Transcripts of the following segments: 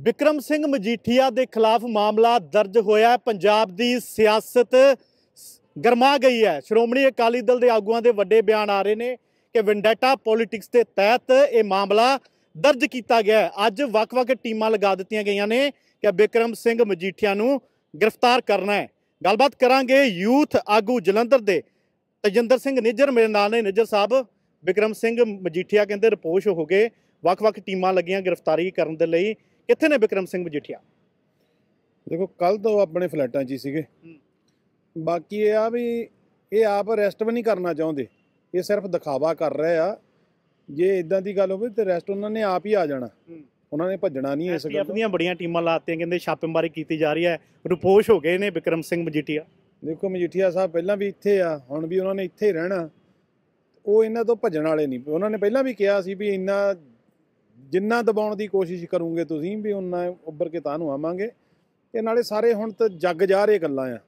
ਬਿਕਰਮ ਸਿੰਘ ਮਜੀਠੀਆ ਦੇ ਖਿਲਾਫ ਮਾਮਲਾ ਦਰਜ ਹੋਇਆ ਪੰਜਾਬ ਦੀ ਸਿਆਸਤ ਗਰਮਾ ਗਈ ਹੈ ਸ਼੍ਰੋਮਣੀ ਅਕਾਲੀ ਦਲ ਦੇ ਆਗੂਆਂ ਦੇ ਵੱਡੇ ਬਿਆਨ ਆ ਰਹੇ ਨੇ ਕਿ ਵਿੰਡੈਟਾ ਪੋਲਿਟਿਕਸ ਦੇ ਤਹਿਤ ਇਹ ਮਾਮਲਾ ਦਰਜ ਕੀਤਾ ਗਿਆ ਅੱਜ ਵੱਖ-ਵੱਖ ਟੀਮਾਂ ਲਗਾ ਦਿੱਤੀਆਂ ਗਈਆਂ ਨੇ ਕਿ ਬਿਕਰਮ ਸਿੰਘ ਮਜੀਠੀਆ ਨੂੰ ਗ੍ਰਿਫਤਾਰ ਕਰਨਾ ਹੈ ਗੱਲਬਾਤ ਕਰਾਂਗੇ ਯੂਥ ਆਗੂ ਜਲੰਧਰ ਦੇ ਤਜਿੰਦਰ ਸਿੰਘ ਨਿੱਜਰ ਮੇਰੇ ਨਾਲ ਨੇ ਨਿੱਜਰ ਸਾਹਿਬ ਬਿਕਰਮ ਸਿੰਘ ਮਜੀਠੀਆ ਕਹਿੰਦੇ ਰਿਪੋਸ਼ ਹੋ ਗਏ ਵੱਖ-ਵੱਖ ਟੀਮਾਂ ਲੱਗੀਆਂ ਗ੍ਰਿਫਤਾਰੀ ਕਰਨ ਦੇ ਲਈ ਕਿੱਥੇ ਨੇ ਵਿਕਰਮ ਸਿੰਘ ਮਜੀਠੀਆ ਦੇਖੋ ਕੱਲ ਤੋਂ ਆਪਣੇ ਫਲੈਟਾਂ 'ਚ ਹੀ ਸੀਗੇ ਬਾਕੀ ਇਹ ਆ ਵੀ ਇਹ ਆਪ ਅਰੈਸਟ ਵੀ ਨਹੀਂ ਕਰਨਾ ਚਾਹੁੰਦੇ ਇਹ ਸਿਰਫ ਦਿਖਾਵਾ ਕਰ ਰਹੇ ਆ ਜੇ ਇਦਾਂ ਦੀ ਗੱਲ ਹੋਵੇ ਤੇ ਰੈਸਟ ਉਹਨਾਂ ਨੇ ਆਪ ਹੀ ਆ ਜਾਣਾ ਉਹਨਾਂ ਨੇ ਭੱਜਣਾ ਨਹੀਂ ਇਸ ਗੱਲ ਆਪਣੀਆਂ ਬੜੀਆਂ ਟੀਮਾਂ ਲਾਤੀਆਂ ਕਹਿੰਦੇ ਛਾਪੇਮਾਰੀ ਕੀਤੀ ਜਾ ਰਹੀ ਹੈ ਰੁਪੋਸ਼ ਹੋ ਗਏ ਨੇ ਵਿਕਰਮ ਸਿੰਘ ਮਜੀਠੀਆ ਦੇਖੋ ਮਜੀਠੀਆ ਸਾਹਿਬ ਪਹਿਲਾਂ ਵੀ ਇੱਥੇ ਆ ਹੁਣ ਵੀ ਉਹਨਾਂ ਨੇ ਇੱਥੇ ਰਹਿਣਾ ਉਹ ਇਹਨਾਂ ਤੋਂ ਭੱਜਣ ਵਾਲੇ ਨਹੀਂ ਉਹਨਾਂ ਨੇ ਪਹਿਲਾਂ ਵੀ ਕਿਹਾ ਸੀ ਵੀ ਇੰਨਾ ਜਿੰਨਾ ਦਬਾਉਣ ਦੀ ਕੋਸ਼ਿਸ਼ ਕਰੋਗੇ ਤੁਸੀਂ ਵੀ ਉਹਨਾਂ ਉੱਭਰ ਕੇ ਤਾਂ ਨੂੰ ਆਵਾਂਗੇ ਤੇ ਨਾਲੇ ਸਾਰੇ ਹੁਣ ਤਾਂ ਜੱਗ ਜਾ ਰਹੇ ਗੱਲਾਂ ਆ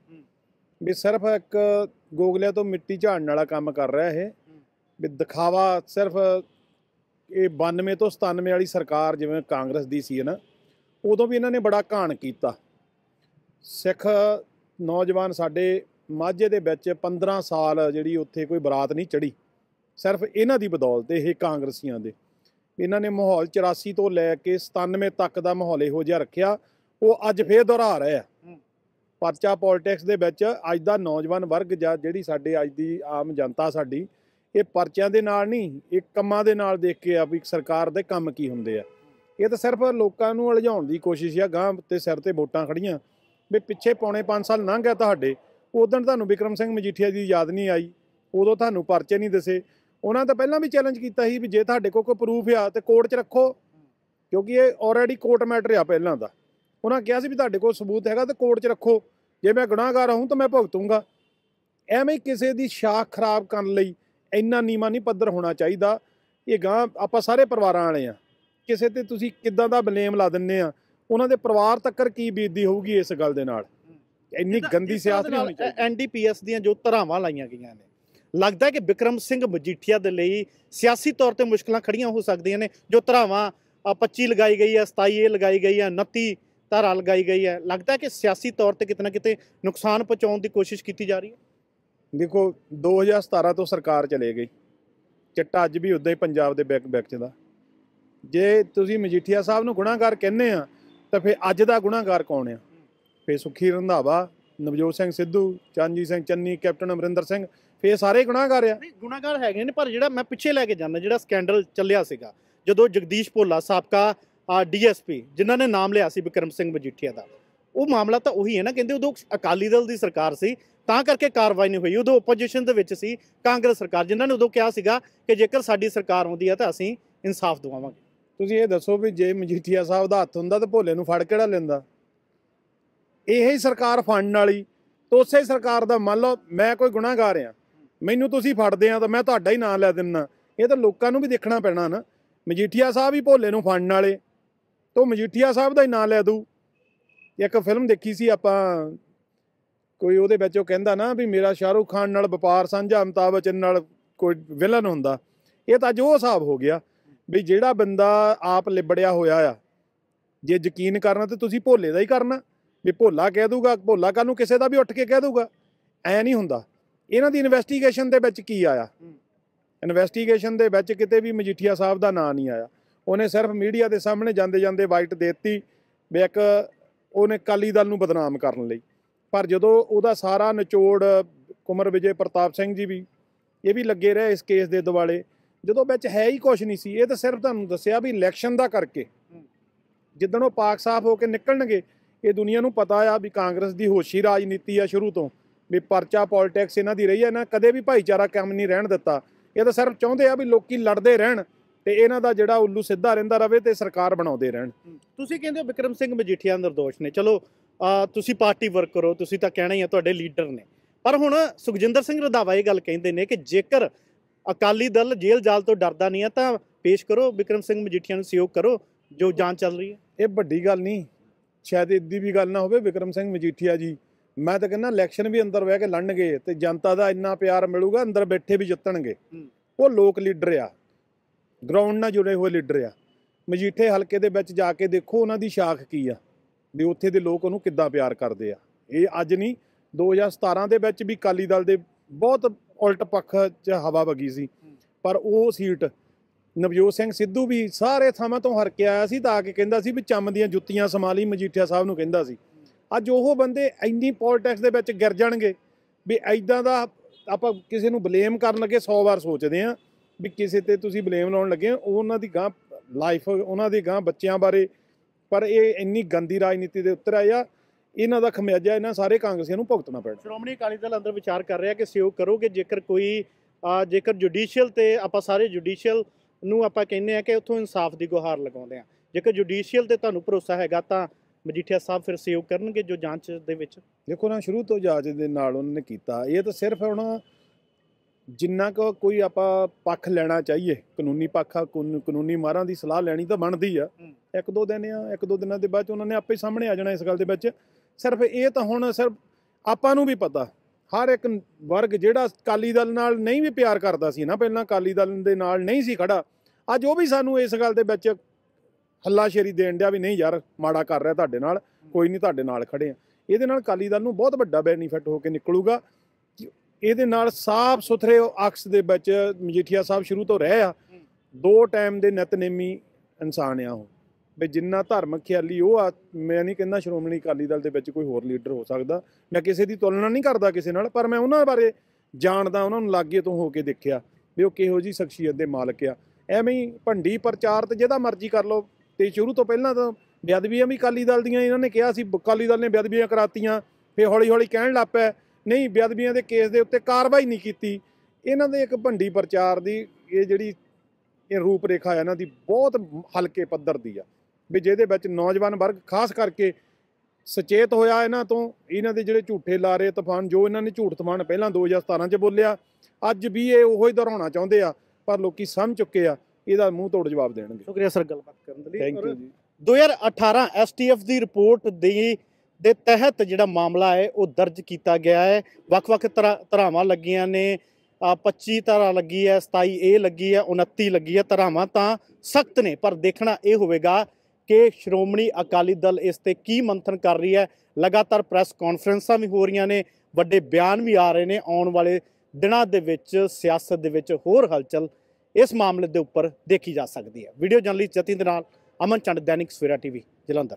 ਵੀ ਸਿਰਫ ਇੱਕ ਗੋਗਲਿਆਂ ਤੋਂ ਮਿੱਟੀ ਝਾੜਨ ਵਾਲਾ ਕੰਮ ਕਰ ਰਿਹਾ ਇਹ ਵੀ ਦਿਖਾਵਾ ਸਿਰਫ ਇਹ 92 ਤੋਂ 97 ਵਾਲੀ ਸਰਕਾਰ ਜਿਵੇਂ ਕਾਂਗਰਸ ਦੀ ਸੀ ਨਾ ਉਦੋਂ ਵੀ ਇਹਨਾਂ ਨੇ ਬੜਾ ਘਾਣ ਕੀਤਾ ਸਿੱਖ ਨੌਜਵਾਨ ਸਾਡੇ ਮਾਝੇ ਦੇ ਵਿੱਚ 15 ਸਾਲ ਜਿਹੜੀ ਉੱਥੇ ਕੋਈ ਬਰਾਤ ਨਹੀਂ ਚੜੀ ਸਿਰਫ ਇਹਨਾਂ ਦੀ ਬਦੌਲਤ ਇਹ ਕਾਂਗਰਸੀਆਂ ਦੇ ਇਹਨਾਂ ਨੇ ਮਾਹੌਲ 84 ਤੋਂ ਲੈ ਕੇ 97 ਤੱਕ ਦਾ ਮਾਹੌਲ ਇਹੋ ਜਿਹਾ ਰੱਖਿਆ ਉਹ ਅੱਜ ਫੇਰ ਦੁਹਰਾ ਰਿਹਾ ਪਰਚਾ ਪੋਲਿਟਿਕਸ ਦੇ ਵਿੱਚ ਅੱਜ ਦਾ ਨੌਜਵਾਨ ਵਰਗ ਜਾਂ ਜਿਹੜੀ ਸਾਡੇ ਅੱਜ ਦੀ ਆਮ ਜਨਤਾ ਸਾਡੀ ਇਹ ਪਰਚਿਆਂ ਦੇ ਨਾਲ ਨਹੀਂ ਇਹ ਕੰਮਾਂ ਦੇ ਨਾਲ ਦੇਖ ਕੇ ਆ ਵੀ ਸਰਕਾਰ ਦੇ ਕੰਮ ਕੀ ਹੁੰਦੇ ਆ ਇਹ ਤਾਂ ਸਿਰਫ ਲੋਕਾਂ ਨੂੰ ਅਲਝਾਉਣ ਦੀ ਕੋਸ਼ਿਸ਼ ਆ ਗਾਂ ਤੇ ਸਿਰ ਤੇ ਵੋਟਾਂ ਖੜੀਆਂ ਵੀ ਪਿੱਛੇ ਪੌਣੇ 5 ਸਾਲ ਲੰਘ ਗਿਆ ਤੁਹਾਡੇ ਉਦੋਂ ਤੁਹਾਨੂੰ ਵਿਕਰਮ ਸਿੰਘ ਮਜੀਠੀਆ ਦੀ ਯਾਦ ਨਹੀਂ ਆਈ ਉਦੋਂ ਤੁਹਾਨੂੰ ਪਰਚੇ ਨਹੀਂ ਦਿਸੇ ਉਹਨਾਂ ਤਾਂ ਪਹਿਲਾਂ ਵੀ ਚੈਲੰਜ ਕੀਤਾ ਸੀ ਵੀ ਜੇ ਤੁਹਾਡੇ ਕੋਲ ਕੋਈ ਪ੍ਰੂਫ ਆ ਤੇ ਕੋਰਟ 'ਚ ਰੱਖੋ ਕਿਉਂਕਿ ਇਹ ਆਲਰੇਡੀ ਕੋਰਟ ਮੈਟਰ ਆ ਪਹਿਲਾਂ ਦਾ ਉਹਨਾਂ ਕਿਹਾ ਸੀ ਵੀ ਤੁਹਾਡੇ ਕੋਲ ਸਬੂਤ ਹੈਗਾ ਤੇ ਕੋਰਟ 'ਚ ਰੱਖੋ ਜੇ ਮੈਂ ਗੁਨਾਹਗਾਰ ਹਾਂ ਤਾਂ ਮੈਂ ਭੁਗਤੂੰਗਾ ਐਵੇਂ ਕਿਸੇ ਦੀ ਸ਼ਾਖ ਖਰਾਬ ਕਰਨ ਲਈ ਇੰਨਾ ਨੀਮਾ ਨਹੀਂ ਪੱਧਰ ਹੋਣਾ ਚਾਹੀਦਾ ਇਹ ਗਾਂ ਆਪਾਂ ਸਾਰੇ ਪਰਿਵਾਰਾਂ ਵਾਲੇ ਆ ਕਿਸੇ ਤੇ ਤੁਸੀਂ ਕਿੱਦਾਂ ਦਾ ਬਲੇਮ ਲਾ ਦਿੰਨੇ ਆ ਉਹਨਾਂ ਦੇ ਪਰਿਵਾਰ ਤੱਕਰ ਕੀ ਬੀਤਦੀ ਹੋਊਗੀ ਇਸ ਗੱਲ ਦੇ ਨਾਲ ਇੰਨੀ ਗੰਦੀ ਸਿਆਸਤ ਨਹੀਂ ਹੋਣੀ ਚਾਹੀਦੀ ਐਨਡੀਪੀਐਸ ਦੀਆਂ ਜੋ ਧਰਾਵਾਂ ਲਾਈਆਂ ਗਈਆਂ ਨੇ ਲੱਗਦਾ ਕਿ ਵਿਕਰਮ ਸਿੰਘ ਮਜੀਠੀਆ ਦੇ ਲਈ ਸਿਆਸੀ ਤੌਰ ਤੇ ਮੁਸ਼ਕਲਾਂ ਖੜੀਆਂ ਹੋ ਸਕਦੀਆਂ ਨੇ ਜੋ ਧਰਾਵਾਂ 25 ਲਗਾਈ ਗਈ ਹੈ 27 ਇਹ ਲਗਾਈ ਗਈ ਹੈ 29 ਧਾਰਾ ਲਗਾਈ ਗਈ ਹੈ ਲੱਗਦਾ ਕਿ ਸਿਆਸੀ ਤੌਰ ਤੇ ਕਿਤਨਾ ਕਿਤੇ ਨੁਕਸਾਨ ਪਹੁੰਚਾਉਣ ਦੀ ਕੋਸ਼ਿਸ਼ ਕੀਤੀ ਜਾ ਰਹੀ ਹੈ ਦੇਖੋ 2017 ਤੋਂ ਸਰਕਾਰ ਚਲੇ ਗਈ ਚਿੱਟਾ ਅੱਜ ਵੀ ਉਦਾਂ ਹੀ ਪੰਜਾਬ ਦੇ ਬੈਕ ਬੈਕ ਚ ਦਾ ਜੇ ਤੁਸੀਂ ਮਜੀਠੀਆ ਸਾਹਿਬ ਨੂੰ ਗੁਨਾਹਗਾਰ ਕਹਿੰਦੇ ਆ ਤਾਂ ਫਿਰ ਅੱਜ ਦਾ ਗੁਨਾਹਗਾਰ ਕੌਣ ਆ ਫੇ ਸੁਖੀ ਰੰਧਾਵਾ ਨਵਜੋਤ ਸਿੰਘ ਸਿੱਧੂ ਚੰਨਜੀਤ ਸਿੰਘ ਚੰਨੀ ਕੈਪਟਨ ਅਮਰਿੰਦਰ ਸਿੰਘ ਫੇ ਸਾਰੇ ਗੁਨਾਹਗਾਰ ਆ ਨਹੀਂ ਗੁਨਾਹਗਾਰ ਹੈਗੇ ਨੇ ਪਰ ਜਿਹੜਾ ਮੈਂ ਪਿੱਛੇ ਲੈ ਕੇ ਜਾਂਦਾ ਜਿਹੜਾ ਸਕੈਂਡਲ ਚੱਲਿਆ ਸੀਗਾ ਜਦੋਂ ਜਗਦੀਸ਼ ਭੋਲਾ ਸਾਬਕਾ ਡੀਐਸਪੀ ਜਿਨ੍ਹਾਂ ਨੇ ਨਾਮ ਲਿਆ ਸੀ ਵਿਕਰਮ ਸਿੰਘ ਮਜੀਠੀਆ ਦਾ ਉਹ ਮਾਮਲਾ ਤਾਂ ਉਹੀ ਹੈ ਨਾ ਕਹਿੰਦੇ ਉਦੋਂ ਅਕਾਲੀ ਦਲ ਦੀ ਸਰਕਾਰ ਸੀ ਤਾਂ ਕਰਕੇ ਕਾਰਵਾਈ ਨਹੀਂ ਹੋਈ ਉਦੋਂ ਆਪੋਜੀਸ਼ਨ ਦੇ ਵਿੱਚ ਸੀ ਕਾਂਗਰਸ ਸਰਕਾਰ ਜਿਨ੍ਹਾਂ ਨੇ ਉਦੋਂ ਕਿਹਾ ਸੀਗਾ ਕਿ ਜੇਕਰ ਸਾਡੀ ਸਰਕਾਰ ਆਉਂਦੀ ਹੈ ਤਾਂ ਅਸੀਂ ਇਨਸਾਫ ਦਵਾਵਾਂਗੇ ਤੁਸੀਂ ਇਹ ਦੱਸੋ ਵੀ ਜੇ ਮਜੀਠੀਆ ਸਾਹਿਬ ਦਾ ਹੱਥ ਹੁੰਦਾ ਤਾਂ ਭੋਲੇ ਨੂੰ ਫੜ ਕਿਹੜਾ ਲੈਂਦਾ ਇਹ ਹੀ ਸਰਕਾਰ ਫੰਡ ਵਾਲੀ ਤੋਸੇ ਸਰਕਾਰ ਦਾ ਮੰਨ ਲਓ ਮੈਂ ਕੋਈ ਗੁਨਾਹਗਾਰ ਆ ਮੈਨੂੰ ਤੁਸੀਂ ਫੜਦੇ ਆ ਤਾਂ ਮੈਂ ਤੁਹਾਡਾ ਹੀ ਨਾਂ ਲੈ ਦਿੰਨਾ ਇਹ ਤਾਂ ਲੋਕਾਂ ਨੂੰ ਵੀ ਦੇਖਣਾ ਪੈਣਾ ਨਾ ਮਜੀਠੀਆ ਸਾਹਿਬ ਹੀ ਭੋਲੇ ਨੂੰ ਫੜਨ ਵਾਲੇ ਤੋਂ ਮਜੀਠੀਆ ਸਾਹਿਬ ਦਾ ਹੀ ਨਾਂ ਲੈ ਦੂ ਇੱਕ ਫਿਲਮ ਦੇਖੀ ਸੀ ਆਪਾਂ ਕੋਈ ਉਹਦੇ ਵਿੱਚ ਉਹ ਕਹਿੰਦਾ ਨਾ ਵੀ ਮੇਰਾ ਸ਼ਾਹਰੂਖ ਖਾਨ ਨਾਲ ਵਪਾਰ ਸਾਂਝਾ ਅਮਤਾਬ ਬਚਨ ਨਾਲ ਕੋਈ ਵਿਲਨ ਹੁੰਦਾ ਇਹ ਤਾਂ ਜੋ ਹਿਸਾਬ ਹੋ ਗਿਆ ਵੀ ਜਿਹੜਾ ਬੰਦਾ ਆਪ ਲਿਬੜਿਆ ਹੋਇਆ ਆ ਜੇ ਯਕੀਨ ਕਰਨਾ ਤੇ ਤੁਸੀਂ ਭੋਲੇ ਦਾ ਹੀ ਕਰਨਾ ਵੀ ਭੋਲਾ ਕਹਿ ਦੂਗਾ ਭੋਲਾ ਕਾਨੂੰ ਨੂੰ ਕਿਸੇ ਦਾ ਵੀ ਉੱਠ ਕੇ ਕਹਿ ਦੂਗਾ ਐ ਨਹੀਂ ਹੁੰਦਾ ਇਹਨਾਂ ਦੀ ਇਨਵੈਸਟੀਗੇਸ਼ਨ ਦੇ ਵਿੱਚ ਕੀ ਆਇਆ ਇਨਵੈਸਟੀਗੇਸ਼ਨ ਦੇ ਵਿੱਚ ਕਿਤੇ ਵੀ ਮਜੀਠੀਆ ਸਾਹਿਬ ਦਾ ਨਾਂ ਨਹੀਂ ਆਇਆ ਉਹਨੇ ਸਿਰਫ ਮੀਡੀਆ ਦੇ ਸਾਹਮਣੇ ਜਾਂਦੇ ਜਾਂਦੇ ਵਾਈਟ ਦੇਤੀ ਵੀ ਇੱਕ ਉਹਨੇ ਕਾਲੀ ਦਲ ਨੂੰ ਬਦਨਾਮ ਕਰਨ ਲਈ ਪਰ ਜਦੋਂ ਉਹਦਾ ਸਾਰਾ ਨਿਚੋੜ ਕੁਮਰ ਵਿਜੇ ਪ੍ਰਤਾਪ ਸਿੰਘ ਜੀ ਵੀ ਇਹ ਵੀ ਲੱਗੇ ਰਹੇ ਇਸ ਕੇਸ ਦੇ ਦਿਵਾਲੇ ਜਦੋਂ ਵਿੱਚ ਹੈ ਹੀ ਕੁਝ ਨਹੀਂ ਸੀ ਇਹ ਤਾਂ ਸਿਰਫ ਤੁਹਾਨੂੰ ਦੱਸਿਆ ਵੀ ਇਲੈਕਸ਼ਨ ਦਾ ਕਰਕੇ ਜਿੱਦਣ ਉਹ ਪਾਕ ਸਾਫ ਹੋ ਕੇ ਨਿਕਲਣਗੇ ਇਹ ਦੁਨੀਆ ਨੂੰ ਪਤਾ ਆ ਵੀ ਕਾਂਗਰਸ ਦੀ ਹੋਸ਼ੀ ਰਾਜਨੀਤੀ ਆ ਸ਼ੁਰੂ ਤੋਂ ਵੀ ਪਰਚਾ ਪੋਲਿਟਿਕਸ ਇਹਨਾਂ ਦੀ ਰਹੀ ਹੈ ਨਾ ਕਦੇ ਵੀ ਭਾਈਚਾਰਾ ਕੰਮ ਨਹੀਂ ਰਹਿਣ ਦਿੱਤਾ ਇਹ ਤਾਂ ਸਿਰਫ ਚਾਹੁੰਦੇ ਆ ਵੀ ਲੋਕੀ ਲੜਦੇ ਰਹਿਣ ਤੇ ਇਹਨਾਂ ਦਾ ਜਿਹੜਾ ਉੱਲੂ ਸਿੱਧਾ ਰਹਿੰਦਾ ਰਵੇ ਤੇ ਸਰਕਾਰ ਬਣਾਉਂਦੇ ਰਹਿਣ ਤੁਸੀਂ ਕਹਿੰਦੇ ਹੋ ਵਿਕਰਮ ਸਿੰਘ ਮਜੀਠੀਆ ਨਿਰਦੋਸ਼ ਨੇ ਚਲੋ ਤੁਸੀਂ ਪਾਰਟੀ ਵਰਕ ਕਰੋ ਤੁਸੀਂ ਤਾਂ ਕਹਿਣਾ ਹੀ ਆ ਤੁਹਾਡੇ ਲੀਡਰ ਨੇ ਪਰ ਹੁਣ ਸੁਖਜਿੰਦਰ ਸਿੰਘ ਰਧਾਵਾ ਇਹ ਗੱਲ ਕਹਿੰਦੇ ਨੇ ਕਿ ਜੇਕਰ ਅਕਾਲੀ ਦਲ ਜੇਲ੍ਹ ਜਾਲ ਤੋਂ ਡਰਦਾ ਨਹੀਂ ਆ ਤਾਂ ਪੇਸ਼ ਕਰੋ ਵਿਕਰਮ ਸਿੰਘ ਮਜੀਠੀਆ ਨੂੰ ਸਹਿਯੋਗ ਕਰੋ ਜੋ ਜਾਂਚ ਚੱਲ ਰਹੀ ਹੈ ਇਹ ਵੱਡੀ ਗੱਲ ਨਹੀਂ ਸ਼ਾਇਦ ਇਦੀ ਵੀ ਗੱਲ ਨਾ ਹੋਵੇ ਵਿਕਰਮ ਸਿੰਘ ਮਜੀਠੀਆ ਜੀ ਮੈਂ ਤਾਂ ਕਹਿੰਦਾ ਇਲੈਕਸ਼ਨ ਵੀ ਅੰਦਰ ਬਹਿ ਕੇ ਲੜਨਗੇ ਤੇ ਜਨਤਾ ਦਾ ਇੰਨਾ ਪਿਆਰ ਮਿਲੂਗਾ ਅੰਦਰ ਬੈਠੇ ਵੀ ਜਿੱਤਣਗੇ ਉਹ ਲੋਕ ਲੀਡਰ ਆ ਗਰਾਊਂਡ ਨਾਲ ਜੁੜੇ ਹੋਏ ਲੀਡਰ ਆ ਮਜੀਠੇ ਹਲਕੇ ਦੇ ਵਿੱਚ ਜਾ ਕੇ ਦੇਖੋ ਉਹਨਾਂ ਦੀ ਸ਼ਾਖ ਕੀ ਆ ਵੀ ਉੱਥੇ ਦੇ ਲੋਕ ਉਹਨੂੰ ਕਿੱਦਾਂ ਪਿਆਰ ਕਰਦੇ ਆ ਇਹ ਅੱਜ ਨਹੀਂ 2017 ਦੇ ਵਿੱਚ ਵੀ ਕਾਲੀ ਦਲ ਦੇ ਬਹੁਤ ਉਲਟ ਪੱਖ 'ਚ ਹਵਾ ਵਗੀ ਸੀ ਪਰ ਉਹ ਸੀਟ ਨਵਜੋਤ ਸਿੰਘ ਸਿੱਧੂ ਵੀ ਸਾਰੇ ਥਾਵਾਂ ਤੋਂ ਹਰ ਕੇ ਆਇਆ ਸੀ ਤਾਂ ਆ ਕੇ ਕਹਿੰਦਾ ਸੀ ਵੀ ਚੰਮ ਦੀਆਂ ਜੁੱਤੀਆਂ ਸਮਾਲੀ ਮਜੀਠਿਆ ਸਾਹਿਬ ਨੂੰ ਕਹਿੰਦਾ ਸੀ ਅੱਜ ਉਹ ਬੰਦੇ ਇੰਨੀ ਪੋਲਿਟਿਕਸ ਦੇ ਵਿੱਚ ਗਿਰ ਜਾਣਗੇ ਵੀ ਐਦਾਂ ਦਾ ਆਪਾਂ ਕਿਸੇ ਨੂੰ ਬਲੇਮ ਕਰਨ ਲੱਗੇ 100 ਵਾਰ ਸੋਚਦੇ ਆ ਵੀ ਕਿਸੇ ਤੇ ਤੁਸੀਂ ਬਲੇਮ ਲਾਉਣ ਲੱਗੇ ਉਹਨਾਂ ਦੀ ਗਾਂ ਲਾਈਫ ਉਹਨਾਂ ਦੀ ਗਾਂ ਬੱਚਿਆਂ ਬਾਰੇ ਪਰ ਇਹ ਇੰਨੀ ਗੰਦੀ ਰਾਜਨੀਤੀ ਦੇ ਉੱਤਰ ਆਇਆ ਇਹਨਾਂ ਦਾ ਖਮਿਆਜਾ ਇਹਨਾਂ ਸਾਰੇ ਕਾਂਗਰਸੀਆਂ ਨੂੰ ਭੁਗਤਣਾ ਪੈਣਾ ਸ਼੍ਰੋਮਣੀ ਅਕਾਲੀ ਦਲ ਅੰਦਰ ਵਿਚਾਰ ਕਰ ਰਿਹਾ ਕਿ ਸਹਿਯੋਗ ਕਰੋਗੇ ਜੇਕਰ ਕੋਈ ਜੇਕਰ ਜੁਡੀਸ਼ੀਅਲ ਤੇ ਆਪਾਂ ਸਾਰੇ ਜੁਡੀਸ਼ੀਅਲ ਨੂੰ ਆਪਾਂ ਕਹਿੰਦੇ ਆ ਕਿ ਉੱਥੋਂ ਇਨਸਾਫ ਦੀ ਗੁਹਾਰ ਲਗਾਉਂਦੇ ਆ ਜੇਕਰ ਜੁਡੀਸ਼ੀਅਲ ਤੇ ਤੁਹਾਨੂੰ ਭਰੋਸਾ ਹੈਗਾ ਤਾਂ ਮਜੀਠੀਆ ਸਾਹਿਬ ਫਿਰ ਸੇਵ ਕਰਨਗੇ ਜੋ ਜਾਂਚ ਦੇ ਵਿੱਚ ਦੇਖੋ ਨਾ ਸ਼ੁਰੂ ਤੋਂ ਜਾਂਚ ਦੇ ਨਾਲ ਉਹਨਾਂ ਨੇ ਕੀਤਾ ਇਹ ਤਾਂ ਸਿਰਫ ਹੁਣ ਜਿੰਨਾ ਕੋ ਕੋਈ ਆਪਾਂ ਪੱਖ ਲੈਣਾ ਚਾਹੀਏ ਕਾਨੂੰਨੀ ਪੱਖਾ ਕਾਨੂੰਨੀ ਮਾਰਾਂ ਦੀ ਸਲਾਹ ਲੈਣੀ ਤਾਂ ਬਣਦੀ ਆ ਇੱਕ ਦੋ ਦਿਨ ਆ ਇੱਕ ਦੋ ਦਿਨਾਂ ਦੇ ਬਾਅਦ ਉਹਨਾਂ ਨੇ ਆਪੇ ਸਾਹਮਣੇ ਆ ਜਾਣਾ ਇਸ ਗੱਲ ਦੇ ਵਿੱਚ ਸਿਰਫ ਇਹ ਤਾਂ ਹੁਣ ਸਿਰਫ ਆਪਾਂ ਨੂੰ ਵੀ ਪਤਾ ਹਰ ਇੱਕ ਵਰਗ ਜਿਹੜਾ ਕਾਲੀ ਦਲ ਨਾਲ ਨਹੀਂ ਵੀ ਪਿਆਰ ਕਰਦਾ ਸੀ ਨਾ ਪਹਿਲਾਂ ਕਾਲੀ ਦਲ ਦੇ ਨਾਲ ਨਹੀਂ ਸੀ ਖੜਾ ਅੱਜ ਉਹ ਵੀ ਸਾਨੂੰ ਇਸ ਗੱਲ ਦੇ ਵਿੱਚ ਹੱਲਾਸ਼ੇਰੀ ਦੇਣ ਦਿਆ ਵੀ ਨਹੀਂ ਯਾਰ ਮਾੜਾ ਕਰ ਰਿਹਾ ਤੁਹਾਡੇ ਨਾਲ ਕੋਈ ਨਹੀਂ ਤੁਹਾਡੇ ਨਾਲ ਖੜੇ ਆ ਇਹਦੇ ਨਾਲ ਕਾਲੀ ਦਲ ਨੂੰ ਬਹੁਤ ਵੱਡਾ ਬੈਨੀਫਿਟ ਹੋ ਕੇ ਨਿਕਲੂਗਾ ਇਹਦੇ ਨਾਲ ਸਾਫ਼ ਸੁਥਰੇ ਅਕਸ ਦੇ ਵਿੱਚ ਮਜੀਠੀਆ ਸਾਹਿਬ ਸ਼ੁਰੂ ਤੋਂ ਰਹੇ ਆ ਦੋ ਟਾਈਮ ਦੇ ਨਤਨੇਮੀ ਇਨਸਾਨ ਆ ਉਹ ਵੀ ਜਿੰਨਾ ਧਰਮ ਖਿਆਲੀ ਉਹ ਆ ਮੈਂ ਨਹੀਂ ਕਹਿੰਦਾ ਸ਼੍ਰੋਮਣੀ ਅਕਾਲੀ ਦਲ ਦੇ ਵਿੱਚ ਕੋਈ ਹੋਰ ਲੀਡਰ ਹੋ ਸਕਦਾ ਮੈਂ ਕਿਸੇ ਦੀ ਤੁਲਨਾ ਨਹੀਂ ਕਰਦਾ ਕਿਸੇ ਨਾਲ ਪਰ ਮੈਂ ਉਹਨਾਂ ਬਾਰੇ ਜਾਣਦਾ ਉਹਨਾਂ ਨੂੰ ਲਾਗੇ ਤੋਂ ਹੋ ਕੇ ਦੇਖਿਆ ਵੀ ਉਹ ਕਿਹੋ ਜੀ ਸ਼ਖਸੀਅਤ ਦੇ ਮਾਲਕ ਆ ਐਵੇਂ ਭੰਡੀ ਪ੍ਰਚਾਰ ਤੇ ਜਿਹਦਾ ਮਰਜ਼ੀ ਕਰ ਲਓ ਤੇ ਸ਼ੁਰੂ ਤੋਂ ਪਹਿਲਾਂ ਤਾਂ ਬੇਅਦਬੀਆਂ ਵੀ ਕਾਲੀ ਦਲ ਦੀਆਂ ਇਹਨਾਂ ਨੇ ਕਿਹਾ ਸੀ ਕਾਲੀ ਦਲ ਨੇ ਬੇਅਦਬੀਆਂ ਕਰਾਤੀਆਂ ਫੇ ਹੌਲੀ ਹੌਲੀ ਕਹਿਣ ਲੱਪਿਆ ਨਹੀਂ ਬੇਅਦਬੀਆਂ ਦੇ ਕੇਸ ਦੇ ਉੱਤੇ ਕਾਰਵਾਈ ਨਹੀਂ ਕੀਤੀ ਇਹਨਾਂ ਦੇ ਇੱਕ ਭੰਡੀ ਪ੍ਰਚਾਰ ਦੀ ਇਹ ਜਿਹੜੀ ਇਹ ਰੂਪ ਰੇਖਾ ਇਹਨਾਂ ਦੀ ਬਹੁਤ ਹਲਕੇ ਪੱਧਰ ਦੀ ਆ ਵੀ ਜਿਹਦੇ ਵਿੱਚ ਨੌਜਵਾਨ ਵਰਗ ਖਾਸ ਕਰਕੇ ਸਚੇਤ ਹੋਇਆ ਇਹਨਾਂ ਤੋਂ ਇਹਨਾਂ ਦੇ ਜਿਹੜੇ ਝੂਠੇ ਲਾਰੇ ਤੂਫਾਨ ਜੋ ਇਹਨਾਂ ਨੇ ਝੂਠ ਤੂਫਾਨ ਪਹਿਲਾਂ 2017 'ਚ ਬੋਲਿਆ ਅੱਜ ਵੀ ਇਹ ਉਹੀ ਦੁਹਰਾਉਣਾ ਚਾਹੁੰਦੇ ਆ ਪਰ ਲੋਕੀ ਸਮਝ ਚੁੱਕੇ ਆ ਇਹਦਾ ਮੂੰਹ ਤੋੜ ਜਵਾਬ ਦੇਣਗੇ ਸ਼ੁਕਰੀਆ ਸਰ ਗੱਲਬਾਤ ਕਰਨ ਦੇ ਲਈ ਥੈਂਕ ਯੂ ਜੀ 2018 ਐਸਟੀਐਫ ਦੀ ਰਿਪੋਰਟ ਦੀ ਦੇ ਤਹਿਤ ਜਿਹੜਾ ਮਾਮਲਾ ਹੈ ਉਹ ਦਰਜ ਕੀਤਾ ਗਿਆ ਹੈ ਵੱਖ-ਵੱਖ ਧਰਾਵਾਂ ਲੱਗੀਆਂ ਨੇ 25 ਤਰ੍ਹਾਂ ਲੱਗੀ ਹੈ 27 ਏ ਲੱਗੀ ਹੈ 29 ਲੱਗੀ ਹੈ ਧਰਾਵਾਂ ਤਾਂ ਸਖਤ ਨੇ ਪਰ ਦੇਖਣਾ ਇਹ ਹੋਵੇਗਾ ਕਿ ਸ਼੍ਰੋਮਣੀ ਅਕਾਲੀ ਦਲ ਇਸ ਤੇ ਕੀ ਮੰਥਨ ਕਰ ਰਹੀ ਹੈ ਲਗਾਤਾਰ ਪ੍ਰੈਸ ਕਾਨਫਰੰਸਾਂ ਵੀ ਹੋ ਰਹੀਆਂ ਨੇ ਵੱਡੇ ਬਿਆਨ ਵੀ ਆ ਰਹੇ ਨੇ ਆਉਣ ਵਾਲੇ ਦਿਨਾਂ ਦੇ ਵਿੱਚ ਸਿਆਸਤ ਦੇ ਵਿੱਚ ਹੋਰ ਹਲਚਲ ਇਸ ਮਾਮਲੇ ਦੇ ਉੱਪਰ ਦੇਖੀ ਜਾ ਸਕਦੀ ਹੈ ਵੀਡੀਓ ਜਰਨਲਿਸਟ ਜਤਿੰਦਰ ਨਾਲ Aman Chand Dainik Savera TV Jalandhar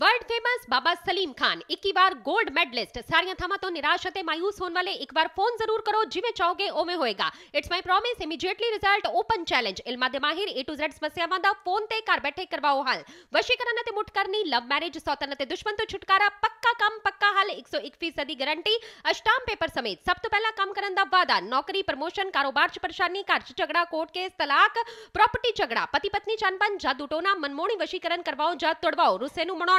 world famous Baba Salim Khan એકી बार गोल्ड मेडलिस्ट सारिया थामा तो निराश थे मायूस होने वाले एक बार फोन जरूर करो जिमें चाहोगे ओमें होएगा it's my promise immediately result open challenge इल्मा दे माहिर ए टू जेड ઝેડ સમસ્યામાં फोन ते તે बैठे करवाओ हल वशीकरण ते અને करनी लव मैरिज सौतन ते दुश्मन तो छुटकारा पक्का काम पक्का हल 101% गारंटी अष्टाम पेपर समेत सब तो पहला काम करन दा वादा नौकरी प्रमोशन कारोबार च परेशानी घर च झगड़ा कोर्ट केस तलाक प्रॉपर्टी झगड़ा पति पत्नी जानपन जादू टोना मनमोणी वशीकरण करवाओ जा तोड़वाओ रुसे नु मनो